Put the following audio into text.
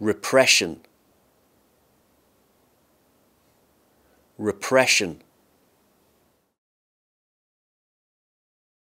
repression repression